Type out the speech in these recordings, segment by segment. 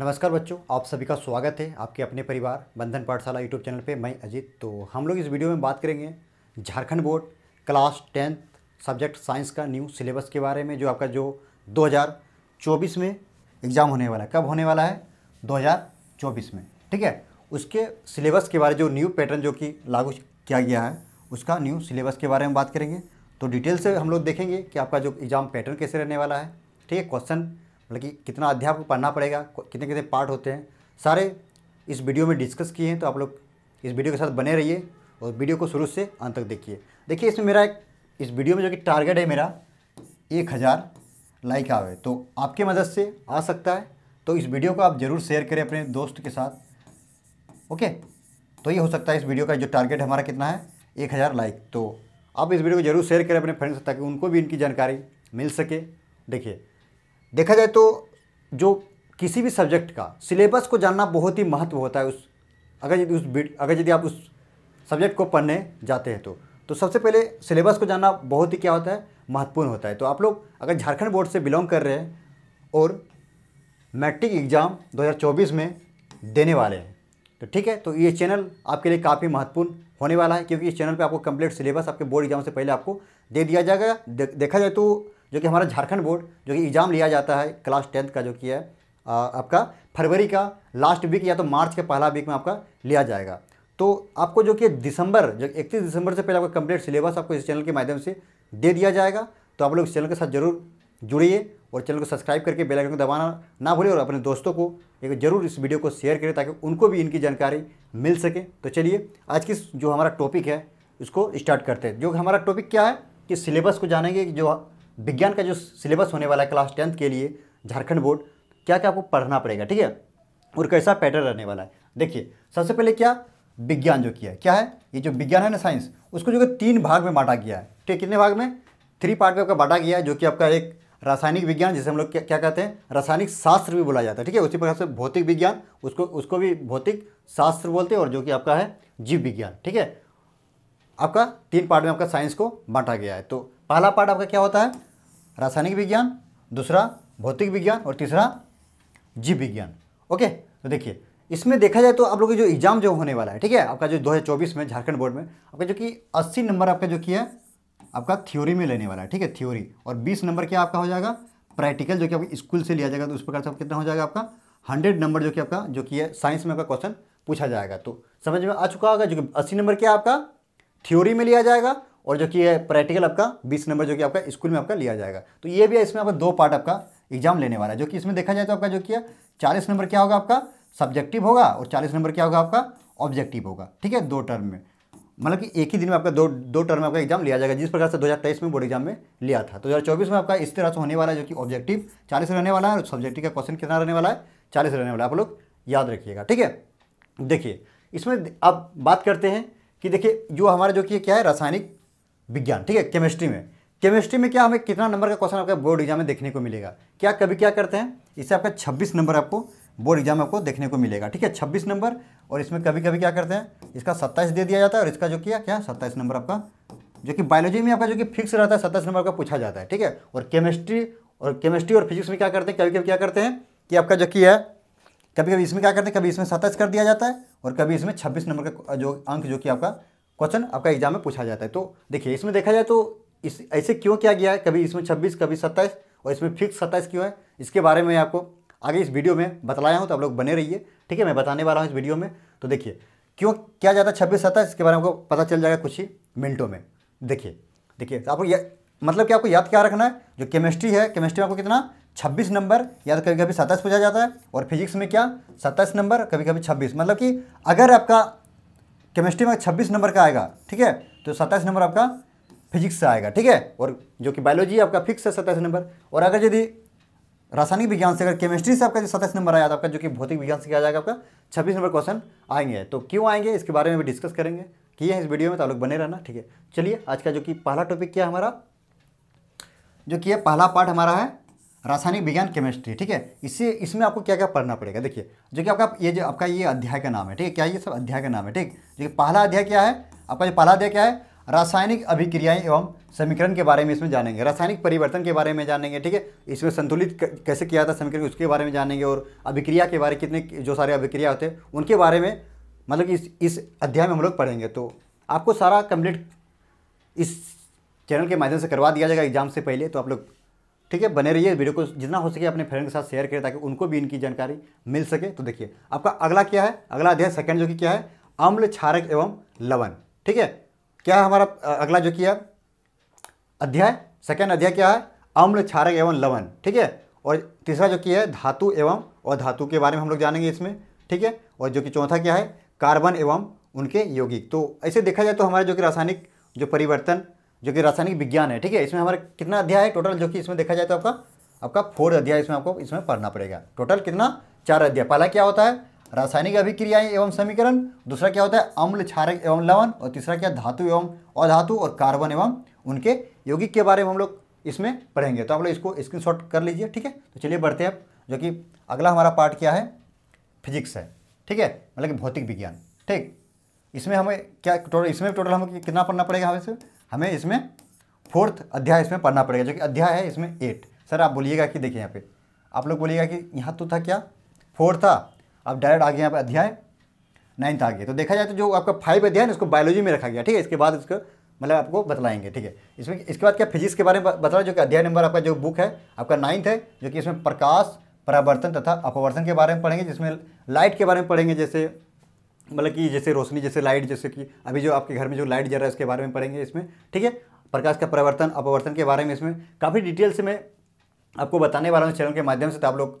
नमस्कार बच्चों आप सभी का स्वागत है आपके अपने परिवार बंधन पाठशाला यूट्यूब चैनल पे मैं अजीत तो हम लोग इस वीडियो में बात करेंगे Jharkhand board class tenth subject science का न्यू सिलेबस के बारे में जो आपका जो 2024 में एग्ज़ाम होने वाला है कब होने वाला है 2024 में ठीक है उसके सिलेबस के बारे जो न्यू पैटर्न जो कि लागू किया गया है उसका न्यू सिलेबस के बारे में बात करेंगे तो डिटेल से हम लोग देखेंगे कि आपका जो एग्ज़ाम पैटर्न कैसे रहने वाला है ठीक है क्वेश्चन मतलब कि कितना अध्याय आपको पढ़ना पड़ेगा कितने कितने पार्ट होते हैं सारे इस वीडियो में डिस्कस किए हैं तो आप लोग इस वीडियो के साथ बने रहिए और वीडियो को शुरू से अंत तक देखिए देखिए इसमें मेरा एक इस वीडियो में जो कि टारगेट है मेरा एक हज़ार लाइक आवे तो आपके मदद से आ सकता है तो इस वीडियो को आप ज़रूर शेयर करें अपने दोस्त के साथ ओके तो ये हो सकता है इस वीडियो का जो टारगेट हमारा कितना है एक हज़ार लाइक तो आप इस वीडियो को जरूर शेयर करें अपने फ्रेंड्स ताकि उनको भी इनकी जानकारी मिल सके देखिए देखा जाए तो जो किसी भी सब्जेक्ट का सिलेबस को जानना बहुत ही महत्व होता है उस अगर यदि उस अगर यदि आप उस सब्जेक्ट को पढ़ने जाते हैं तो तो सबसे पहले सिलेबस को जानना बहुत ही क्या होता है महत्वपूर्ण होता है तो आप लोग अगर झारखंड बोर्ड से बिलोंग कर रहे हैं और मैट्रिक एग्ज़ाम 2024 में देने वाले हैं तो ठीक है तो ये चैनल आपके लिए काफ़ी महत्वपूर्ण होने वाला है क्योंकि इस चैनल पे आपको कंप्लीट सिलेबस आपके बोर्ड एग्जाम से पहले आपको दे दिया जाएगा दे, देखा जाए तो जो कि हमारा झारखंड बोर्ड जो कि एग्ज़ाम लिया जाता है क्लास टेंथ का जो कि है आ, आपका फरवरी का लास्ट वीक या तो मार्च के पहला वीक में आपका लिया जाएगा तो आपको जो कि दिसंबर जो इकतीस दिसंबर से पहले आपका कंप्लीट सिलेबस आपको इस चैनल के माध्यम से दे दिया जाएगा तो आप लोग इस चैनल के साथ जरूर जुड़िए और चैनल को सब्सक्राइब करके बेल आइकन को दबाना ना भूलें और अपने दोस्तों को एक जरूर इस वीडियो को शेयर करें ताकि उनको भी इनकी जानकारी मिल सके तो चलिए आज की जो हमारा टॉपिक है उसको स्टार्ट करते हैं जो हमारा टॉपिक क्या है कि सिलेबस को जानेंगे कि जो विज्ञान का जो सिलेबस होने वाला है क्लास टेंथ के लिए झारखंड बोर्ड क्या क्या आपको पढ़ना पड़ेगा ठीक है और कैसा पैटर्न रहने वाला है देखिए सबसे पहले क्या विज्ञान जो किया है क्या है ये जो विज्ञान है ना साइंस उसको जो कि तीन भाग में बांटा गया है ठीक है कितने भाग में थ्री पार्ट में आपका बांटा गया है जो कि आपका एक रासायनिक विज्ञान जिसे हम लोग क्या, क्या कहते हैं रासायनिक शास्त्र भी बोला जाता है ठीक है उसी प्रकार से भौतिक विज्ञान उसको उसको भी भौतिक शास्त्र बोलते हैं और जो कि आपका है जीव विज्ञान ठीक है आपका तीन पार्ट में आपका साइंस को बांटा गया है तो पहला पार्ट आपका क्या होता है रासायनिक विज्ञान दूसरा भौतिक विज्ञान और तीसरा जीव विज्ञान ओके तो देखिए इसमें देखा जाए तो आप लोग का जो एग्ज़ाम जो होने वाला है ठीक है आपका जो 2024 में झारखंड बोर्ड में आपका जो कि 80 नंबर आपका जो कि है आपका थ्योरी में लेने वाला है ठीक है थ्योरी और 20 नंबर क्या आपका हो जाएगा प्रैक्टिकल जो कि आपको स्कूल से लिया जाएगा तो उस प्रकार से कितना हो जाएगा आपका हंड्रेड नंबर जो कि आपका जो कि है साइंस में आपका क्वेश्चन पूछा जाएगा तो समझ में आ चुका होगा जो कि अस्सी नंबर क्या आपका थ्योरी में लिया जाएगा और जो कि है प्रैक्टिकल आपका बीस नंबर जो कि आपका स्कूल में आपका लिया जाएगा तो ये भी है इसमें आपका दो पार्ट आपका एग्जाम लेने वाला है जो कि इसमें देखा जाए तो आपका जो किया चालीस नंबर क्या होगा आपका सब्जेक्टिव होगा और चालीस नंबर क्या होगा आपका ऑब्जेक्टिव होगा ठीक है दो टर्म में मतलब कि एक ही दिन में आपका दो दो टर्म में आपका एग्जाम लिया जाएगा जिस प्रकार से 2023 में बोर्ड एग्जाम में लिया था तो 2024 में आपका इस तरह से होने वाला है जो कि ऑब्जेक्टिव 40 रहने वाला है और सब्जेक्टिव का क्वेश्चन कितना रहने वाला है 40 रहने वाला है आप लोग याद रखिएगा ठीक है देखिए इसमें अब बात करते हैं कि देखिए जो हमारा जो कि क्या है रासायनिक विज्ञान ठीक है केमिस्ट्री में केमिस्ट्री में क्या हमें कितना नंबर का क्वेश्चन आपका बोर्ड एग्जाम में देखने को मिलेगा क्या कभी क्या करते हैं इससे आपका छब्बीस नंबर आपको बोर्ड एग्जाम आपको देखने को मिलेगा ठीक है छब्बीस नंबर और इसमें कभी कभी क्या करते हैं इसका सत्ताईस दे दिया जाता है और इसका जो किया क्या सत्ताईस नंबर आपका जो कि बायोलॉजी में आपका जो कि फिक्स रहता है सत्ताईस नंबर का पूछा जाता है ठीक है और केमिस्ट्री और केमिस्ट्री और फिजिक्स में क्या करते हैं कभी कभी क्या करते हैं कि आपका जो कि है कभी कभी इसमें क्या करते हैं कभी इसमें सत्ताईस कर दिया जाता है और कभी इसमें छब्बीस नंबर का जो अंक जो कि आपका क्वेश्चन आपका एग्जाम में पूछा जाता है तो देखिए इसमें देखा जाए तो इस ऐसे क्यों किया गया है कभी इसमें छब्बीस कभी सत्ताईस और इसमें फिक्स सत्ताईस क्यों है इसके बारे में आपको आगे इस वीडियो में बतलाया हूँ तो आप लोग बने रहिए ठीक है मैं बताने वाला हूँ इस वीडियो में तो देखिए क्यों क्या जाता है छब्बीस सत्ताईस इसके बारे में आपको पता चल जाएगा कुछ ही मिनटों में देखिए देखिए आपको मतलब कि आपको याद क्या रखना है जो केमिस्ट्री है केमिस्ट्री में आपको कितना 26 नंबर या तो कभी कभी सत्ताईस पूछा जाता है और फिजिक्स में क्या सत्ताईस नंबर कभी कभी 26 मतलब कि अगर आपका केमिस्ट्री में 26 नंबर का आएगा ठीक है तो 27 नंबर आपका फिजिक्स से आएगा ठीक है और जो कि बायोलॉजी आपका फिक्स है सत्ताईस नंबर और अगर यदि रासायनिक विज्ञान से अगर केमिस्ट्री से आपका जो सत्ताईस नंबर आया तो आपका जो कि भौतिक विज्ञान से क्या जाएगा आपका छब्बीस नंबर क्वेश्चन आएंगे तो क्यों आएंगे इसके बारे में भी डिस्कस करेंगे किए हैं इस वीडियो में तो लोग बने रहना ठीक है चलिए आज का जो कि पहला टॉपिक क्या हमारा जो कि है पहला पार्ट हमारा है रासायनिक विज्ञान केमिस्ट्री ठीक है इससे इसमें आपको क्या क्या पढ़ना पड़ेगा देखिए जो कि आपका ये जो आपका ये अध्याय का नाम है ठीक है क्या ये सब अध्याय का नाम है ठीक देखिए पहला अध्याय क्या है आपका जो पहला अध्याय क्या है रासायनिक अभिक्रियाएं एवं समीकरण के बारे में इसमें जानेंगे रासायनिक परिवर्तन के बारे में जानेंगे ठीक है इसमें संतुलित कैसे किया जाता है समीकरण उसके बारे में जानेंगे और अभिक्रिया के बारे में कितने जो सारे अभिक्रिया होते हैं उनके बारे में मतलब इस इस अध्याय में हम लोग पढ़ेंगे तो आपको सारा कंप्लीट इस चैनल के माध्यम से करवा दिया जाएगा एग्जाम से पहले तो आप लोग ठीक है बने रहिए वीडियो को जितना हो सके अपने फ्रेंड के साथ शेयर करें ताकि उनको भी इनकी जानकारी मिल सके तो देखिए आपका अगला क्या है अगला अध्याय सेकंड जो कि क्या है अम्ल क्षारक एवं लवण ठीक है क्या है हमारा अगला जो किया अध्याय सेकंड अध्याय क्या है अम्ल क्षारक एवं लवण ठीक है और तीसरा जो किया है धातु एवं और धातु के बारे में हम लोग जानेंगे इसमें ठीक है और जो कि चौथा क्या है कार्बन एवं उनके यौगिक तो ऐसे देखा जाए तो हमारे जो कि रासायनिक जो परिवर्तन जो कि रासायनिक विज्ञान है ठीक है इसमें हमारा कितना अध्याय है टोटल जो कि इसमें देखा जाए तो आपका आपका फोर अध्याय इसमें आपको इसमें पढ़ना पड़ेगा टोटल कितना चार अध्याय पहला क्या होता है रासायनिक अभिक्रियाएं एवं समीकरण दूसरा क्या होता है अम्ल क्षारक एवं लवण और तीसरा क्या धातु एवं अधातु और, कार्बन एवं उनके यौगिक के बारे में हम लोग इसमें पढ़ेंगे तो आप लोग इसको स्क्रीनशॉट कर लीजिए ठीक है तो चलिए बढ़ते हैं जो कि अगला हमारा पार्ट क्या है फिजिक्स है ठीक है मतलब कि भौतिक विज्ञान ठीक इसमें हमें क्या टोटल इसमें टोटल हमें कितना पढ़ना पड़ेगा हमें हमें इसमें फोर्थ अध्याय इसमें पढ़ना पड़ेगा जो कि अध्याय है इसमें एट सर आप बोलिएगा कि देखिए यहाँ पे आप लोग बोलिएगा कि यहाँ तो था क्या फोर्थ था अब डायरेक्ट आ गया यहाँ पर अध्याय नाइन्थ आ गया तो देखा जाए तो जो आपका फाइव अध्याय है उसको बायोलॉजी में रखा गया ठीक है इसके बाद उसको मतलब आपको बतलाएंगे ठीक है इसमें इसके बाद क्या फिजिक्स के बारे में बता जो कि अध्याय नंबर आपका जो बुक है आपका नाइन्थ है जो कि इसमें प्रकाश परावर्तन तथा अपवर्तन के बारे में पढ़ेंगे जिसमें लाइट के बारे में पढ़ेंगे जैसे मतलब कि जैसे रोशनी जैसे लाइट जैसे कि अभी जो आपके घर में जो लाइट जल रहा है उसके बारे में पढ़ेंगे इसमें ठीक है प्रकाश का परिवर्तन अपवर्तन के बारे में इसमें काफ़ी डिटेल से मैं आपको बताने वाला हूँ चैनल के माध्यम से तो आप लोग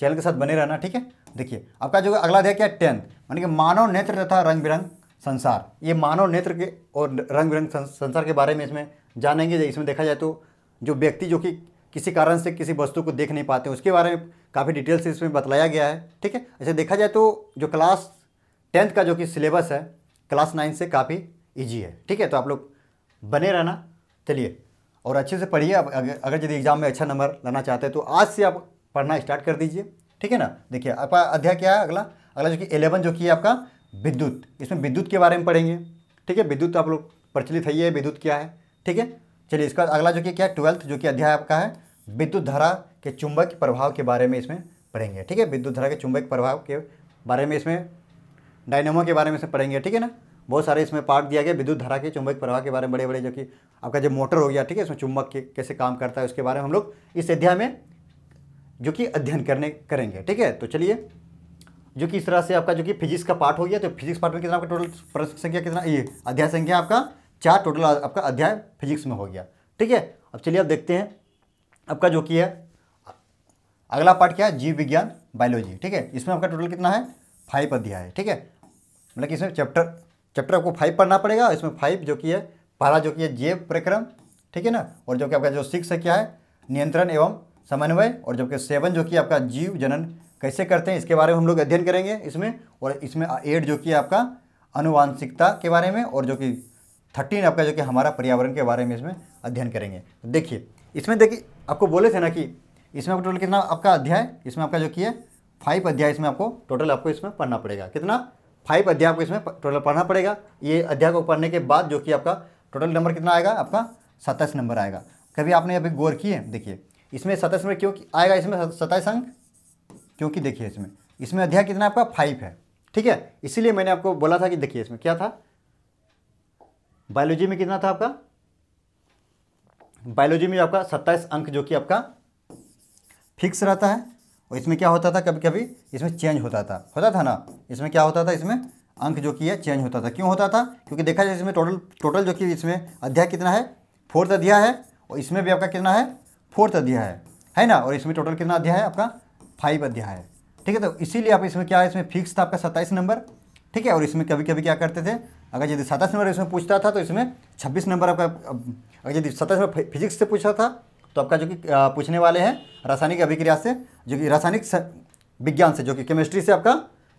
चैनल के साथ बने रहना ठीक है देखिए आपका जो अगला देखा क्या टेंथ मानी कि मानव नेत्र तथा रंग बिरंग संसार ये मानव नेत्र के और रंग बिरंग संसार के बारे में इसमें जानेंगे इसमें देखा जाए तो जो व्यक्ति जो कि किसी कारण से किसी वस्तु को देख नहीं पाते उसके बारे में काफ़ी डिटेल से इसमें बतलाया गया है ठीक है ऐसे देखा जाए तो जो क्लास टेंथ का जो कि सिलेबस है क्लास नाइन से काफ़ी ईजी है ठीक है तो आप लोग बने रहना चलिए और अच्छे से पढ़िए आप अगर अगर यदि एग्ज़ाम में अच्छा नंबर लाना चाहते हैं तो आज से आप पढ़ना स्टार्ट कर दीजिए ठीक है ना देखिए आपका अध्याय क्या है अगला अगला जो कि एलेवन जो कि है आपका विद्युत इसमें विद्युत के बारे में पढ़ेंगे ठीक है विद्युत आप लोग प्रचलित है ये विद्युत क्या है ठीक है चलिए इसका अगला जो कि क्या है ट्वेल्थ जो कि अध्याय आपका है विद्युत धारा के चुंबक प्रभाव के बारे में इसमें पढ़ेंगे ठीक है विद्युत धारा के चुंबक प्रभाव के बारे में इसमें डायनेमो के बारे में से पढ़ेंगे ठीक है ना बहुत सारे इसमें पार्ट दिया गया विद्युत धारा के चुंबक प्रवाह के बारे में बड़े बड़े जो कि आपका जो मोटर हो गया ठीक है इसमें चुंबक के कैसे काम करता है उसके बारे में हम लोग इस अध्याय में जो कि अध्ययन करने करेंगे ठीक है तो चलिए जो कि इस तरह से आपका जो कि फिजिक्स का पार्ट हो गया तो फिजिक्स पार्ट में कितना आपका टोटल प्रश्न संख्या कितना ये अध्याय संख्या आपका चार टोटल आपका अध्याय फिजिक्स में हो गया ठीक है अब चलिए अब देखते हैं आपका जो कि है अगला पार्ट क्या है जीव विज्ञान बायोलॉजी ठीक है इसमें आपका टोटल कितना है फाइव अध्याय है ठीक है मतलब कि इसमें चैप्टर चैप्टर आपको फाइव पढ़ना पड़ेगा इसमें फाइव जो कि है पहला जो कि है जेब प्रक्रम ठीक है ना और जो कि आपका जो सिक्स है क्या है नियंत्रण एवं समन्वय और जबकि सेवन जो कि आपका जीव जनन कैसे करते हैं इसके बारे में हम लोग अध्ययन करेंगे इसमें और इसमें एट जो कि आपका अनुवांशिकता के बारे में और जो कि थर्टीन आपका जो कि हमारा पर्यावरण के बारे में इसमें अध्ययन करेंगे तो देखिए इसमें देखिए आपको बोले थे ना कि इसमें आपको टोटल कितना आपका अध्याय इसमें आपका जो कि है फाइव अध्याय इसमें आपको टोटल आपको इसमें पढ़ना पड़ेगा कितना फाइव अध्याय आपको इसमें टोटल पढ़ना पड़ेगा ये अध्याय को पढ़ने के बाद जो कि आपका टोटल नंबर कितना आएगा आपका सत्ताईस नंबर आएगा कभी आपने अभी गौर किए है देखिए इसमें सत्ताईस नंबर क्यों आएगा इसमें सत्ताईस अंक क्योंकि देखिए इसमें इसमें अध्याय कितना आपका फाइव है ठीक है इसीलिए मैंने आपको बोला था कि देखिए इसमें क्या था बायोलॉजी में कितना था आपका बायोलॉजी में आपका सत्ताईस अंक जो कि आपका फिक्स रहता है और इसमें क्या होता था कभी कभी इसमें चेंज होता था होता था ना इसमें क्या होता था इसमें अंक जो कि है चेंज होता था क्यों होता था क्योंकि देखा जाए इसमें टोटल टोटल जो कि इसमें अध्याय कितना है फोर्थ अध्याय है और इसमें भी आपका कितना है फोर्थ अध्याय है है ना और इसमें टोटल कितना अध्याय है आपका फाइव अध्याय है ठीक है तो इसीलिए आप इसमें क्या है इसमें फिक्स था आपका सत्ताईस नंबर ठीक है और इसमें कभी कभी क्या करते थे अगर यदि सत्ताईस नंबर इसमें पूछता था तो इसमें छब्बीस नंबर आपका अगर यदि सत्ताईस नंबर फिजिक्स से पूछा था तो आपका जो कि पूछने वाले हैं रासायनिक अभिक्रिया से जो कि रासायनिक विज्ञान से जो कि केमिस्ट्री से आपका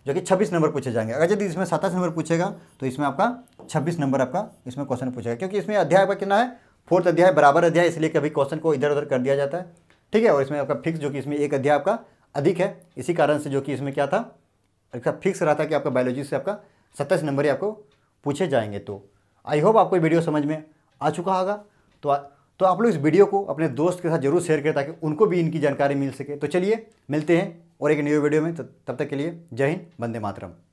जो कि 26 नंबर पूछे जाएंगे अगर यदि इसमें सत्ताईस नंबर पूछेगा तो इसमें आपका 26 नंबर आपका इसमें क्वेश्चन पूछेगा क्योंकि इसमें अध्याय आपका कितना है फोर्थ अध्याय बराबर अध्याय इसलिए कभी क्वेश्चन को इधर उधर कर दिया जाता है ठीक है और इसमें आपका फिक्स जो कि इसमें एक अध्याय आपका अधिक है इसी कारण से जो कि इसमें क्या था इसका फिक्स रहा था कि आपका बायोलॉजी से आपका सत्ताईस नंबर ही आपको पूछे जाएंगे तो आई होप आपको वीडियो समझ में आ चुका होगा तो तो आप लोग इस वीडियो को अपने दोस्त के साथ जरूर शेयर करें ताकि उनको भी इनकी जानकारी मिल सके तो चलिए मिलते हैं और एक न्यू वीडियो में तो तब तक के लिए जय हिंद वंदे मातरम